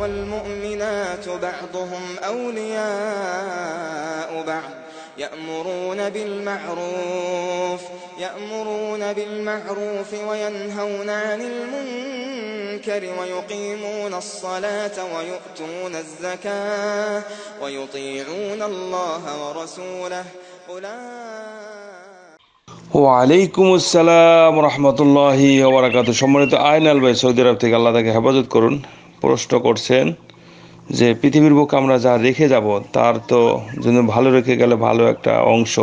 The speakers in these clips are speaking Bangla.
والمؤمنات بعضهم أولياء بعض يأمرون بالمعروف يأمرون بالمعروف وينهون عن المنكر ويقيمون الصلاة ويؤتون الزكاة ويطيعون الله ورسوله أولئك وعليكم السلام ورحمة الله وبركاته شمرت আলবাই آية البيت আরব ربتك الله তাকে হেফাজত প্রশ্ন করছেন যে পৃথিবীর বুকে আমরা যা রেখে যাব তার তো জন্য ভালো রেখে গেলে ভালো একটা অংশ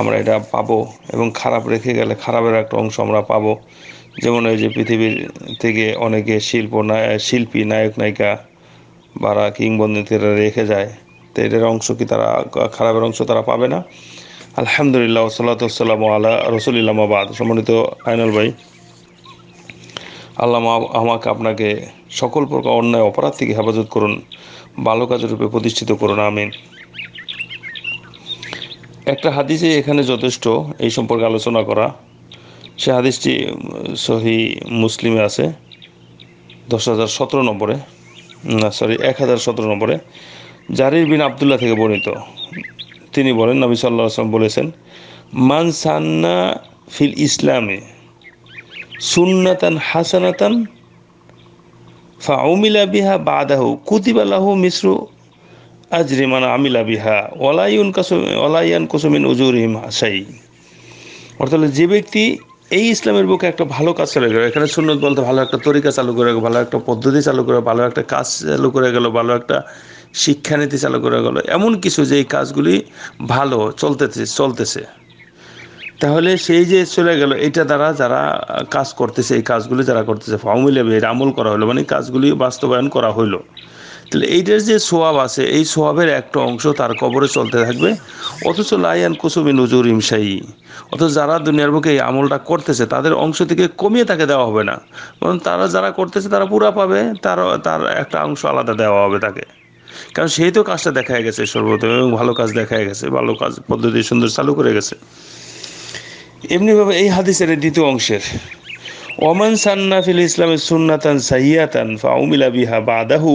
আমরা এটা পাব এবং খারাপ রেখে গেলে খারাপের একটা অংশ আমরা পাবো যেমন ওই যে পৃথিবীর থেকে অনেকে শিল্প শিল্পী নায়ক নায়িকা বারা কিংবদন্তিরা রেখে যায় তো এটার অংশ কি তারা খারাপের অংশ তারা পাবে না আলহামদুলিল্লাহ সাল্লাতাম আলা রসুলিল্লামাবাদ সম্মানিত আইনুল ভাই আল্লাহ আমাকে আপনাকে সকল প্রকার অন্যায় অপরাধ থেকে হেফাজত করুন ভালো কাজের রূপে প্রতিষ্ঠিত করুন আমিন একটা হাদিসে এখানে যথেষ্ট এই সম্পর্কে আলোচনা করা সে হাদিসটি সহি মুসলিমে আছে দশ হাজার সতেরো নম্বরে না সরি এক হাজার সতেরো নম্বরে জারির বিন আবদুল্লাহ থেকে বর্ণিত তিনি বলেন নবী সাল্লাহ আসলাম বলেছেন মান সান্না ফিল ইসলামে সুন্নাতান হাসানাতান ফা বিহা বাদাহু কুতিবা লাহু মিশ্র আজরি মানা আমিলা বিহা ওলাইউন কাসু ওলাইয়ান কুসুমিন উজুরিম আসাই অর্থাৎ যে ব্যক্তি এই ইসলামের বুকে একটা ভালো কাজ চালু করে এখানে সুন্নত বলতে ভালো একটা তরিকা চালু করে ভালো একটা পদ্ধতি চালু করে ভালো একটা কাজ চালু করে গেল ভালো একটা শিক্ষানীতি চালু করে গেল এমন কিছু যে এই কাজগুলি ভালো চলতেছে চলতেছে তাহলে সেই যে চলে গেল এটা দ্বারা যারা কাজ করতেছে এই কাজগুলি যারা করতেছে ফাউমিলে বের আমল করা হলো মানে কাজগুলি বাস্তবায়ন করা হলো তাহলে এইটার যে সোয়াব আছে এই সোয়াবের একটা অংশ তার কবরে চলতে থাকবে অথচ লাইয়ান কুসুমি নজুর ইমসাই অথচ যারা দুনিয়ার বুকে এই আমলটা করতেছে তাদের অংশ থেকে কমিয়ে তাকে দেওয়া হবে না কারণ তারা যারা করতেছে তারা পুরা পাবে তার তার একটা অংশ আলাদা দেওয়া হবে তাকে কারণ সেই তো কাজটা দেখা গেছে সর্বপ্রথম এবং ভালো কাজ দেখা গেছে ভালো কাজ পদ্ধতি সুন্দর চালু করে গেছে এমনিভাবে এই হাদিসের দ্বিতীয় অংশের ওমান সান্না ফিল ইসলামের সুন্নাতান সাহিয়াতান ফাউমিলা বিহা বাদাহু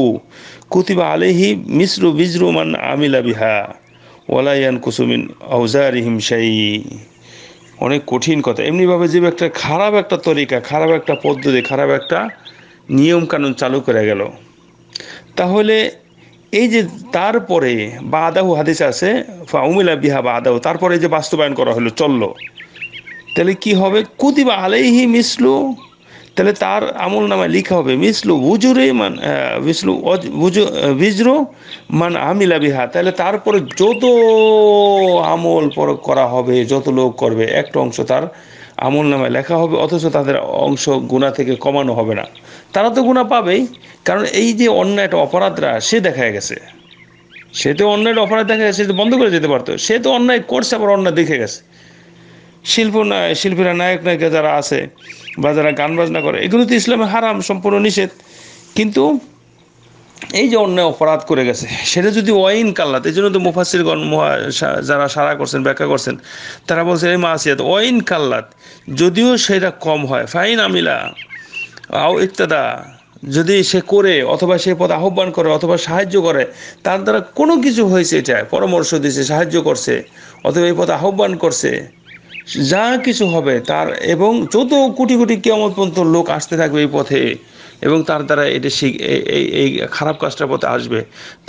কুতিবা আলেহি মিসরু বিজরুমান আমিলা বিহা ওলাইয়ান কুসুমিন আউজারিহিম শাই অনেক কঠিন কথা এমনিভাবে যে একটা খারাপ একটা তরিকা খারাপ একটা পদ্ধতি খারাপ একটা নিয়মকানুন চালু করে গেল তাহলে এই যে তারপরে বা আদাহু হাদিস আছে ফাউমিলা বিহা বা আদাহু তারপরে যে বাস্তবায়ন করা হলো চললো তাহলে কি হবে কুতিবা আলাইহি মিসলু তাহলে তার আমল নামায় লিখা হবে মিসলু বুজুরে মান মিসলু বিজরু মান আমিলা বিহা তাহলে তারপরে যত আমল পর করা হবে যত লোক করবে একটা অংশ তার আমল নামায় লেখা হবে অথচ তাদের অংশ গুণা থেকে কমানো হবে না তারা তো গুণা পাবেই কারণ এই যে অন্য একটা অপরাধরা সে দেখা গেছে সে তো অন্যায় অপরাধ দেখা গেছে বন্ধ করে যেতে পারতো সে তো অন্যায় করছে আবার অন্যায় দেখে গেছে শিল্প শিল্পীরা নায়ক নায়িকা যারা আছে বা যারা গান বাজনা করে এগুলো তো ইসলামে হারাম সম্পূর্ণ নিষেধ কিন্তু এই যে অন্যায় অপরাধ করে গেছে সেটা যদি ওয়াইন কাল্লাত এই জন্য তো মুফাসিরগণ যারা সারা করছেন ব্যাখ্যা করছেন তারা বলছে এই মাসিয়াত ওয়াইন কাল্লাত যদিও সেটা কম হয় ফাইন আমিলা আও ইত্যাদা যদি সে করে অথবা সে পদ আহ্বান করে অথবা সাহায্য করে তার দ্বারা কোনো কিছু হয়েছে এটা পরামর্শ দিছে সাহায্য করছে অথবা এই পথ আহ্বান করছে যা কিছু হবে তার এবং যত কোটি কোটি কেমন পর্যন্ত লোক আসতে থাকবে এই পথে এবং তার দ্বারা এটা শিখ এই খারাপ কাজটার পথে আসবে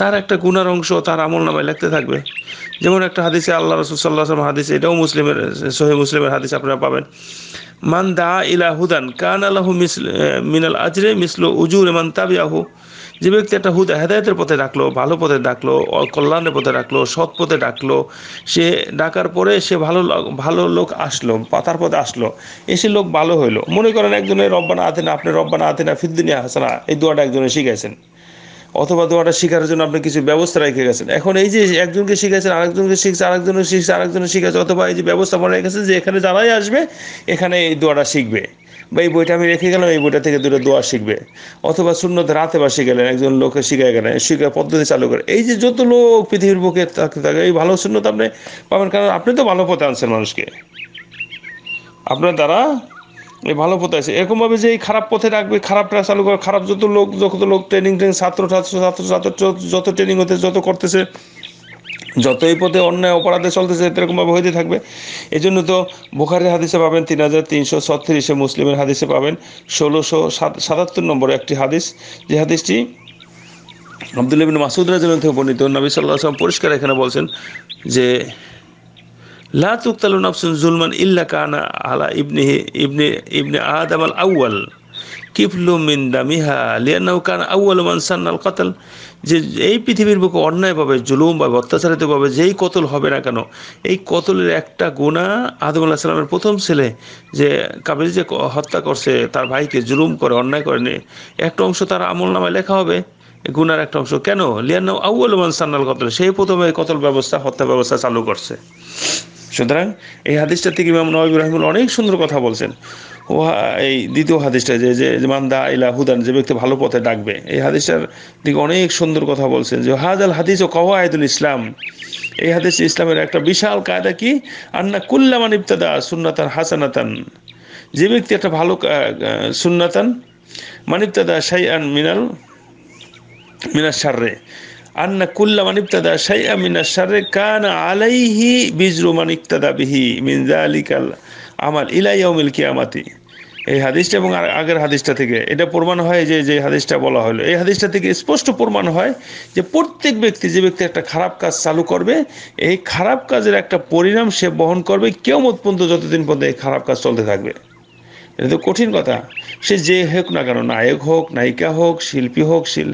তার একটা গুণার অংশ তার আমল নামায় লাগতে থাকবে যেমন একটা হাদিসে আল্লাহ রসুল্লাহ হাদিসে এটাও মুসলিমের সোহে মুসলিমের হাদিস আপনারা পাবেন মান দা ইলা হুদান কান আল্লাহ মিনাল আজরে মিসল উজুর মান তাবিয়াহু যে ব্যক্তি একটা হুদ হেদায়তের পথে ডাকলো ভালো পথে ডাকলো কল্যাণের পথে ডাকলো সৎ পথে ডাকলো সে ডাকার পরে সে ভালো ভালো লোক আসলো পাতার পথে আসলো এসে লোক ভালো হইলো মনে করেন একজনের রব্বানা আতেনা আপনি রব্বানা আতেনা ফিদ্দিনিয়া হাসানা এই দোয়াটা একজনে শিখাইছেন অথবা দোয়াটা শেখার জন্য আপনি কিছু ব্যবস্থা রেখে গেছেন এখন এই যে একজনকে শিখেছেন আরেকজনকে শিখছে আরেকজনকে শিখছে আরেকজনকে শিখেছে অথবা এই যে ব্যবস্থাপনা রেখেছে যে এখানে যারাই আসবে এখানে এই দোয়াটা শিখবে বা এই বইটা আমি রেখে গেলাম এই বইটা থেকে দুটো দোয়া শিখবে অথবা শূন্যতে রাতে বাসে গেলেন একজন লোকে শিখে গেলেন শিখার পদ্ধতি চালু করে এই যে যত লোক পৃথিবীর বুকে থাকতে থাকে এই ভালো শূন্যতা আপনি পাবেন কারণ আপনি তো ভালো পথে আনছেন মানুষকে আপনার দ্বারা এই ভালো পথে আছে এরকমভাবে যে এই খারাপ পথে রাখবে খারাপটা চালু করে খারাপ যত লোক যত লোক ট্রেনিং ট্রেনিং ছাত্র ছাত্র ছাত্র ছাত্র যত ট্রেনিং হতে যত করতেছে যতই পথে অন্যায় অপরাধে চলতেছে এরকমভাবে হইতে থাকবে এই জন্য তো বুখারের হাদিসে পাবেন তিন হাজার তিনশো ছত্রিশে মুসলিমের হাদিসে পাবেন ষোলোশো সাতাত্তর নম্বর একটি হাদিস যে হাদিসটি আবদুল ইবিন মাসুদ রাজন থেকে নবী সাল্লাহ আসলাম পরিষ্কার এখানে বলছেন যে লা তুক্তালু নাফসুন জুলমান ইল্লা কানা আলা ইবনে ইবনে ইবনে আদম আল আউয়াল কিফলু মিন দামিহা লিয়ানাহু কান আউয়াল মান সান্নাল কতল যে এই পৃথিবীর বুকে অন্যায়ভাবে জুলুম বা অত্যাচারিত ভাবে যেই কতল হবে না কেন এই কতলের একটা গুণা আদম আল্লাহ সাল্লামের প্রথম ছেলে যে কাবিল যে হত্যা করছে তার ভাইকে জুলুম করে অন্যায় করেনি একটা অংশ তার আমল নামায় লেখা হবে গুনার একটা অংশ কেন লিয়ান্নাউ আউয়াল মান সান্নাল কতল সেই প্রথমে কতল ব্যবস্থা হত্যা ব্যবস্থা চালু করছে সুতরাং এই হাদিসটা থেকে ইমাম নবাব ইব্রাহিমুল অনেক সুন্দর কথা বলছেন ওহা এই দ্বিতীয় হাদিসটা যে যে মান দা ইলা হুদান যে ব্যক্তি ভালো পথে ডাকবে এই হাদিসটার দিকে অনেক সুন্দর কথা বলছেন যে হাজ আল হাদিস ও কওয়ায়দুল ইসলাম এই হাদিস ইসলামের একটা বিশাল কায়দা কি আন্না কুল্লামান ইবতাদা সুন্নাতান হাসানাতান যে ব্যক্তি একটা ভালো সুন্নাতান মানিবতাদা আন মিনাল মিনাস সাররে আন্ন কুল্লা ইফতাদা ইবতাদা শাইআ মিনা শাররি আলাইহি বিজরু মান ইবতাদা বিহি মিন যালিকাল আমাল ইলাই অমিল কিয়ামাতি এই হাদিসটা এবং আগের হাদিসটা থেকে এটা প্রমাণ হয় যে যে হাদিসটা বলা হলো এই হাদিসটা থেকে স্পষ্ট প্রমাণ হয় যে প্রত্যেক ব্যক্তি যে ব্যক্তি একটা খারাপ কাজ চালু করবে এই খারাপ কাজের একটা পরিণাম সে বহন করবে কেউ মত পর্যন্ত যতদিন পর্যন্ত এই খারাপ কাজ চলতে থাকবে এটা তো কঠিন কথা সে যে হোক না কেন নায়ক হোক নায়িকা হোক শিল্পী হোক শিল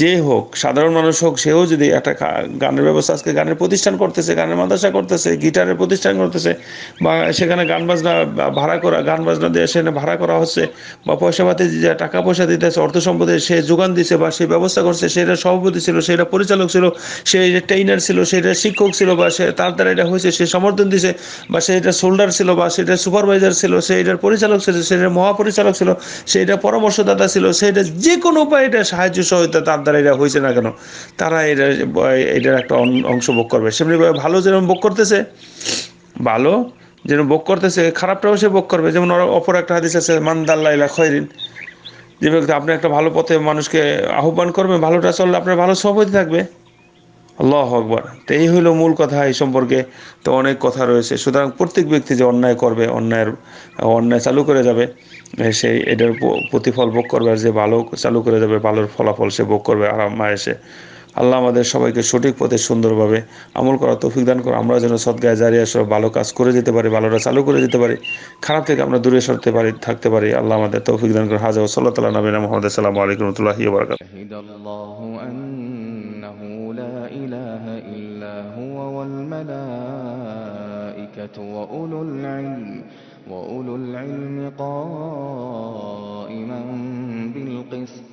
যে হোক সাধারণ মানুষ হোক সেও যদি একটা গানের ব্যবস্থা আজকে গানের প্রতিষ্ঠান করতেছে গানের মাদ্রাসা করতেছে গিটারের প্রতিষ্ঠান করতেছে বা সেখানে গান বাজনা ভাড়া করা গান বাজনা দিয়ে সেখানে ভাড়া করা হচ্ছে বা পয়সা পাতি যে টাকা পয়সা দিতে আছে অর্থ সম্পদে সে যোগান দিছে বা সে ব্যবস্থা করছে সেটা সভাপতি ছিল সেটা পরিচালক ছিল সে ট্রেইনার ছিল সেটা শিক্ষক ছিল বা সে তার দ্বারা এটা হয়েছে সে সমর্থন দিছে বা সে এটা সোল্ডার ছিল বা সেটা সুপারভাইজার ছিল সে এটার পরিচালক ছিল সেটা মহাপরিচালক ছিল সেটা পরামর্শদাতা ছিল সেটা যে কোনো উপায় এটা সাহায্য সহায়তা তার দ্বারা এটা হয়েছে না কেন তারা এটা এটার একটা অংশ ভোগ করবে সেমনিভাবে ভালো যেরকম ভোগ করতেছে ভালো যেন ভোগ করতেছে খারাপটাও সে ভোগ করবে যেমন অপর একটা হাদিস আছে মান্দাল্লা ইলা খয়রিন যে ব্যক্তি আপনি একটা ভালো পথে মানুষকে আহ্বান করবেন ভালোটা চললে আপনার ভালো সব থাকবে আল্লাহ আকবর তো এই হইল মূল কথা এই সম্পর্কে তো অনেক কথা রয়েছে সুতরাং প্রত্যেক ব্যক্তি যে অন্যায় করবে অন্যায়ের অন্যায় চালু করে যাবে সেই এটার প্রতিফল ভোগ করবে যে ভালো চালু করে যাবে ভালোর ফলাফল সে ভোগ করবে আরাম এসে আল্লাহ আমাদের সবাইকে সঠিক পথে সুন্দরভাবে আমল করা তৌফিক দান করো আমরা যেন সদ্গায় জারি সব ভালো কাজ করে যেতে পারি ভালোরা চালু করে যেতে পারি খারাপ থেকে আমরা দূরে সরতে পারি থাকতে পারি আল্লাহ আমাদের তৌফিক দান করে হাজা সাল্লাহ তালা নবীনা মোহাম্মদ সালাম আলাইকুম রহমতুল্লাহি বরকাত وأولو العلم وأولو العلم قائما بالقسط